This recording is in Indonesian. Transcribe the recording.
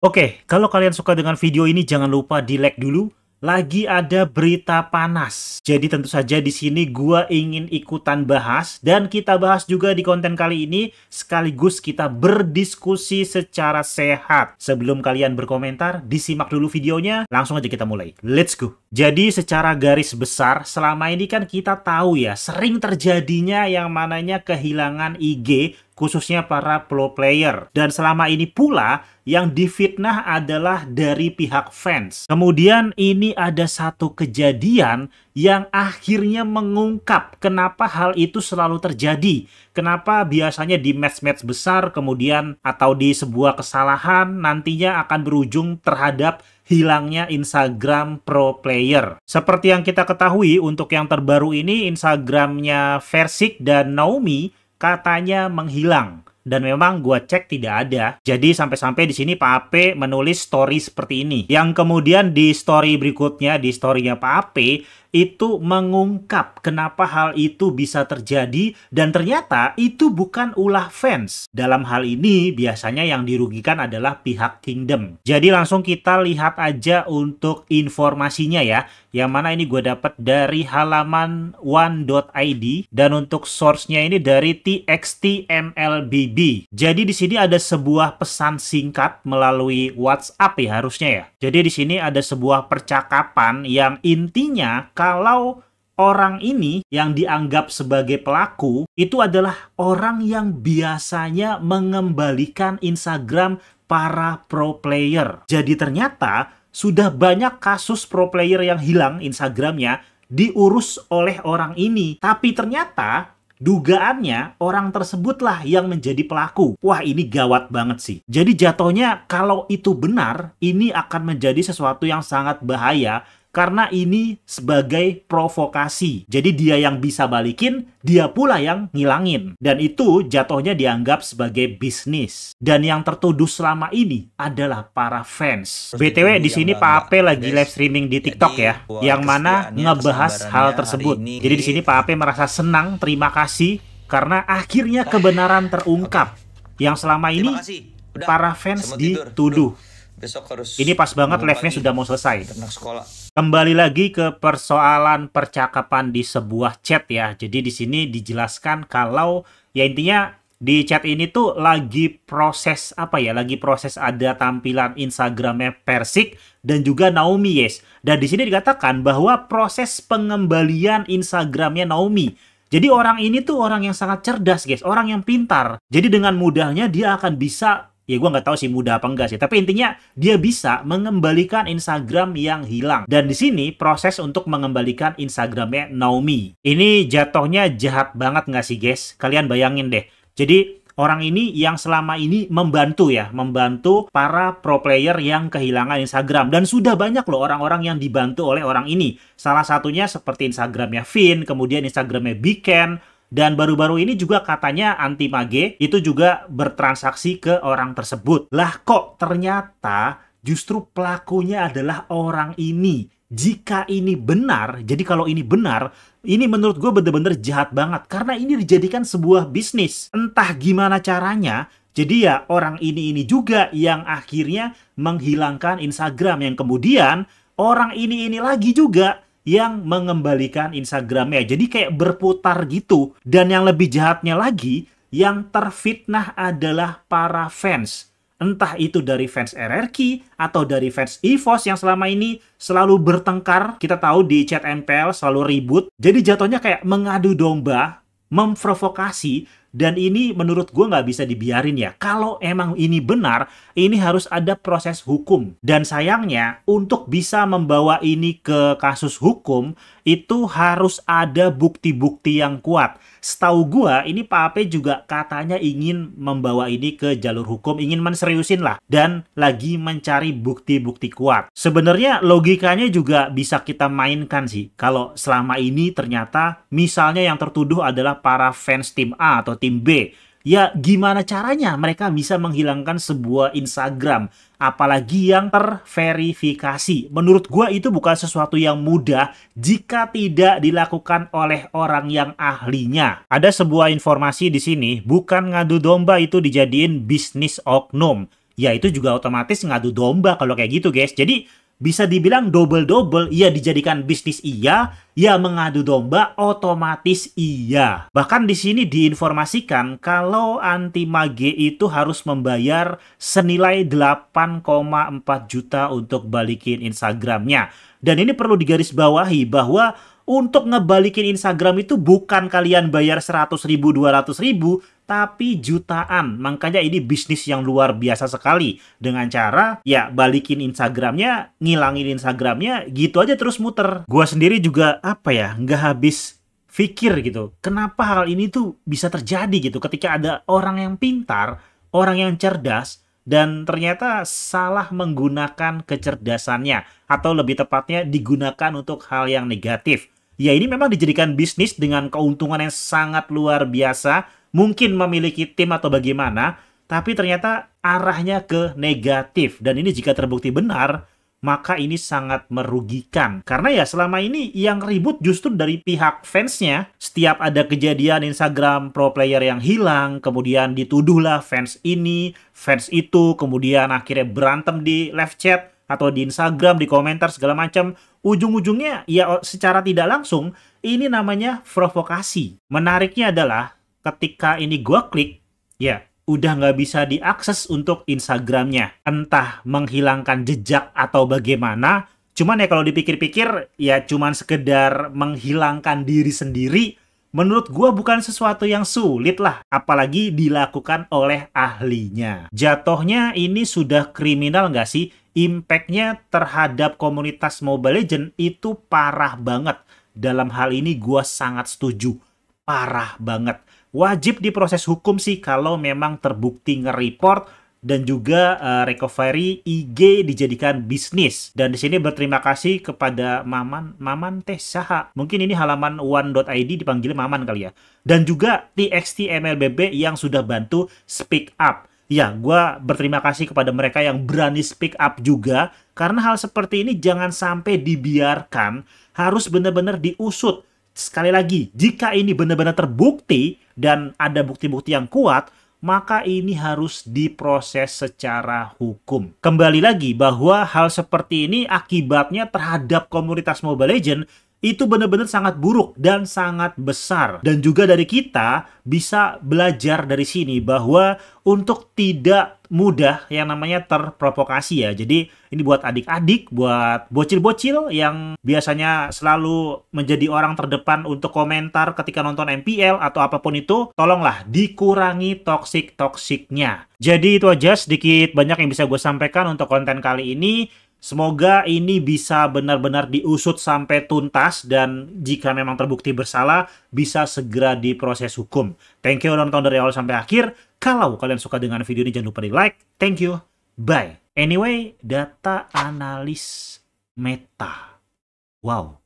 Oke, kalau kalian suka dengan video ini jangan lupa di like dulu. Lagi ada berita panas. Jadi tentu saja di sini gue ingin ikutan bahas dan kita bahas juga di konten kali ini sekaligus kita berdiskusi secara sehat. Sebelum kalian berkomentar, disimak dulu videonya, langsung aja kita mulai. Let's go. Jadi secara garis besar selama ini kan kita tahu ya sering terjadinya yang mananya kehilangan IG khususnya para pro player. Dan selama ini pula yang difitnah adalah dari pihak fans. Kemudian ini ada satu kejadian yang akhirnya mengungkap kenapa hal itu selalu terjadi. Kenapa biasanya di match-match besar kemudian atau di sebuah kesalahan nantinya akan berujung terhadap hilangnya Instagram Pro Player. Seperti yang kita ketahui untuk yang terbaru ini Instagramnya Versik dan Naomi katanya menghilang dan memang gue cek tidak ada. Jadi sampai-sampai di sini Pak Ape menulis story seperti ini. Yang kemudian di story berikutnya, di storynya Pak Ape, itu mengungkap kenapa hal itu bisa terjadi dan ternyata itu bukan ulah fans. Dalam hal ini biasanya yang dirugikan adalah pihak Kingdom. Jadi langsung kita lihat aja untuk informasinya ya. Yang mana ini gue dapat dari halaman one.id dan untuk source-nya ini dari txt mlbb. Jadi di sini ada sebuah pesan singkat melalui WhatsApp ya harusnya ya. Jadi di sini ada sebuah percakapan yang intinya kalau orang ini yang dianggap sebagai pelaku itu adalah orang yang biasanya mengembalikan Instagram para pro player. Jadi ternyata sudah banyak kasus pro player yang hilang Instagramnya diurus oleh orang ini. Tapi ternyata dugaannya orang tersebutlah yang menjadi pelaku. Wah ini gawat banget sih. Jadi jatuhnya kalau itu benar, ini akan menjadi sesuatu yang sangat bahaya karena ini sebagai provokasi. Jadi dia yang bisa balikin, dia pula yang ngilangin. Dan itu jatuhnya dianggap sebagai bisnis. Dan yang tertuduh selama ini adalah para fans. BTW di sini Pak Ape lagi live streaming di TikTok Jadi, ya, yang mana ngebahas hal tersebut. Jadi di sini Pak Ape merasa senang, terima kasih karena akhirnya kebenaran terungkap yang selama ini para fans dituduh. ini pas banget live-nya sudah mau selesai. Ternak sekolah. Kembali lagi ke persoalan percakapan di sebuah chat ya. Jadi di sini dijelaskan kalau ya intinya di chat ini tuh lagi proses apa ya? Lagi proses ada tampilan Instagramnya Persik dan juga Naomi Yes. Dan di sini dikatakan bahwa proses pengembalian Instagramnya Naomi. Jadi orang ini tuh orang yang sangat cerdas guys, orang yang pintar. Jadi dengan mudahnya dia akan bisa ya gue nggak tahu sih mudah apa enggak sih tapi intinya dia bisa mengembalikan Instagram yang hilang dan di sini proses untuk mengembalikan Instagramnya Naomi ini jatuhnya jahat banget nggak sih guys kalian bayangin deh jadi orang ini yang selama ini membantu ya, membantu para pro player yang kehilangan Instagram. Dan sudah banyak loh orang-orang yang dibantu oleh orang ini. Salah satunya seperti Instagramnya Finn, kemudian Instagramnya Biken, dan baru-baru ini juga katanya anti mage itu juga bertransaksi ke orang tersebut. Lah kok ternyata justru pelakunya adalah orang ini. Jika ini benar, jadi kalau ini benar, ini menurut gue bener-bener jahat banget. Karena ini dijadikan sebuah bisnis. Entah gimana caranya, jadi ya orang ini-ini juga yang akhirnya menghilangkan Instagram. Yang kemudian orang ini-ini lagi juga yang mengembalikan Instagramnya. Jadi kayak berputar gitu. Dan yang lebih jahatnya lagi, yang terfitnah adalah para fans. Entah itu dari fans RRQ atau dari fans EVOS yang selama ini selalu bertengkar. Kita tahu di chat MPL selalu ribut. Jadi jatuhnya kayak mengadu domba, memprovokasi, dan ini menurut gue nggak bisa dibiarin ya. Kalau emang ini benar, ini harus ada proses hukum. Dan sayangnya, untuk bisa membawa ini ke kasus hukum, itu harus ada bukti-bukti yang kuat. Setahu gue, ini Pak Ape juga katanya ingin membawa ini ke jalur hukum, ingin menseriusin lah. Dan lagi mencari bukti-bukti kuat. Sebenarnya logikanya juga bisa kita mainkan sih. Kalau selama ini ternyata misalnya yang tertuduh adalah para fans tim A atau tim B. Ya gimana caranya mereka bisa menghilangkan sebuah Instagram apalagi yang terverifikasi. Menurut gue itu bukan sesuatu yang mudah jika tidak dilakukan oleh orang yang ahlinya. Ada sebuah informasi di sini, bukan ngadu domba itu dijadiin bisnis oknum ya itu juga otomatis ngadu domba kalau kayak gitu guys. Jadi bisa dibilang double-double, ia dijadikan bisnis ia, ia mengadu domba otomatis iya. Bahkan di sini diinformasikan kalau anti mage itu harus membayar senilai 8,4 juta untuk balikin Instagramnya. Dan ini perlu digarisbawahi bahwa untuk ngebalikin Instagram itu bukan kalian bayar 100 ribu, 200 ribu, tapi jutaan. Makanya ini bisnis yang luar biasa sekali dengan cara ya balikin Instagramnya, ngilangin Instagramnya, gitu aja terus muter. Gua sendiri juga apa ya nggak habis pikir gitu. Kenapa hal ini tuh bisa terjadi gitu ketika ada orang yang pintar, orang yang cerdas dan ternyata salah menggunakan kecerdasannya atau lebih tepatnya digunakan untuk hal yang negatif. Ya ini memang dijadikan bisnis dengan keuntungan yang sangat luar biasa mungkin memiliki tim atau bagaimana, tapi ternyata arahnya ke negatif. Dan ini jika terbukti benar, maka ini sangat merugikan. Karena ya selama ini yang ribut justru dari pihak fansnya. Setiap ada kejadian Instagram pro player yang hilang, kemudian dituduhlah fans ini, fans itu, kemudian akhirnya berantem di live chat atau di Instagram, di komentar segala macam. Ujung-ujungnya ya secara tidak langsung ini namanya provokasi. Menariknya adalah ketika ini gua klik, ya udah nggak bisa diakses untuk Instagramnya. Entah menghilangkan jejak atau bagaimana. Cuman ya kalau dipikir-pikir, ya cuman sekedar menghilangkan diri sendiri. Menurut gua bukan sesuatu yang sulit lah, apalagi dilakukan oleh ahlinya. Jatuhnya ini sudah kriminal nggak sih? Impactnya terhadap komunitas Mobile Legend itu parah banget. Dalam hal ini gua sangat setuju. Parah banget wajib diproses hukum sih kalau memang terbukti nge-report dan juga uh, recovery IG dijadikan bisnis. Dan di sini berterima kasih kepada Maman Maman teh saha. Mungkin ini halaman one.id dipanggil Maman kali ya. Dan juga TXT MLBB yang sudah bantu speak up. Ya, gue berterima kasih kepada mereka yang berani speak up juga. Karena hal seperti ini jangan sampai dibiarkan. Harus benar-benar diusut Sekali lagi, jika ini benar-benar terbukti dan ada bukti-bukti yang kuat, maka ini harus diproses secara hukum. Kembali lagi bahwa hal seperti ini akibatnya terhadap komunitas Mobile Legends itu benar-benar sangat buruk dan sangat besar. Dan juga dari kita bisa belajar dari sini bahwa untuk tidak mudah yang namanya terprovokasi ya. Jadi ini buat adik-adik, buat bocil-bocil yang biasanya selalu menjadi orang terdepan untuk komentar ketika nonton MPL atau apapun itu, tolonglah dikurangi toksik-toksiknya. Jadi itu aja sedikit banyak yang bisa gue sampaikan untuk konten kali ini. Semoga ini bisa benar-benar diusut sampai tuntas dan jika memang terbukti bersalah bisa segera diproses hukum. Thank you udah nonton dari awal sampai akhir. Kalau kalian suka dengan video ini jangan lupa di like. Thank you. Bye. Anyway, data analis meta. Wow.